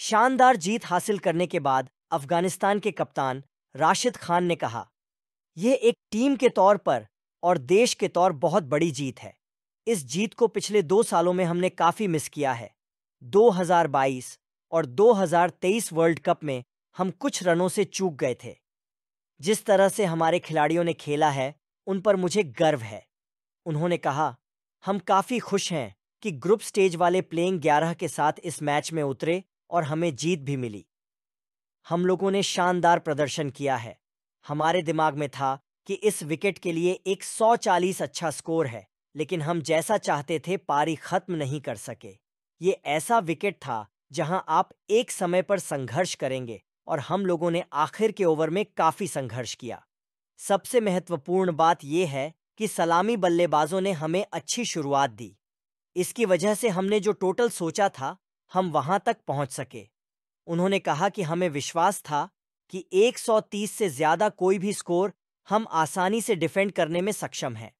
शानदार जीत हासिल करने के बाद अफगानिस्तान के कप्तान राशिद खान ने कहा यह एक टीम के तौर पर और देश के तौर बहुत बड़ी जीत है इस जीत को पिछले दो सालों में हमने काफ़ी मिस किया है 2022 और 2023 वर्ल्ड कप में हम कुछ रनों से चूक गए थे जिस तरह से हमारे खिलाड़ियों ने खेला है उन पर मुझे गर्व है उन्होंने कहा हम काफ़ी खुश हैं कि ग्रुप स्टेज वाले प्लेइंग ग्यारह के साथ इस मैच में उतरे और हमें जीत भी मिली हम लोगों ने शानदार प्रदर्शन किया है हमारे दिमाग में था कि इस विकेट के लिए 140 अच्छा स्कोर है लेकिन हम जैसा चाहते थे पारी खत्म नहीं कर सके ये ऐसा विकेट था जहां आप एक समय पर संघर्ष करेंगे और हम लोगों ने आखिर के ओवर में काफी संघर्ष किया सबसे महत्वपूर्ण बात यह है कि सलामी बल्लेबाजों ने हमें अच्छी शुरुआत दी इसकी वजह से हमने जो टोटल सोचा था हम वहां तक पहुंच सके उन्होंने कहा कि हमें विश्वास था कि 130 से ज्यादा कोई भी स्कोर हम आसानी से डिफेंड करने में सक्षम हैं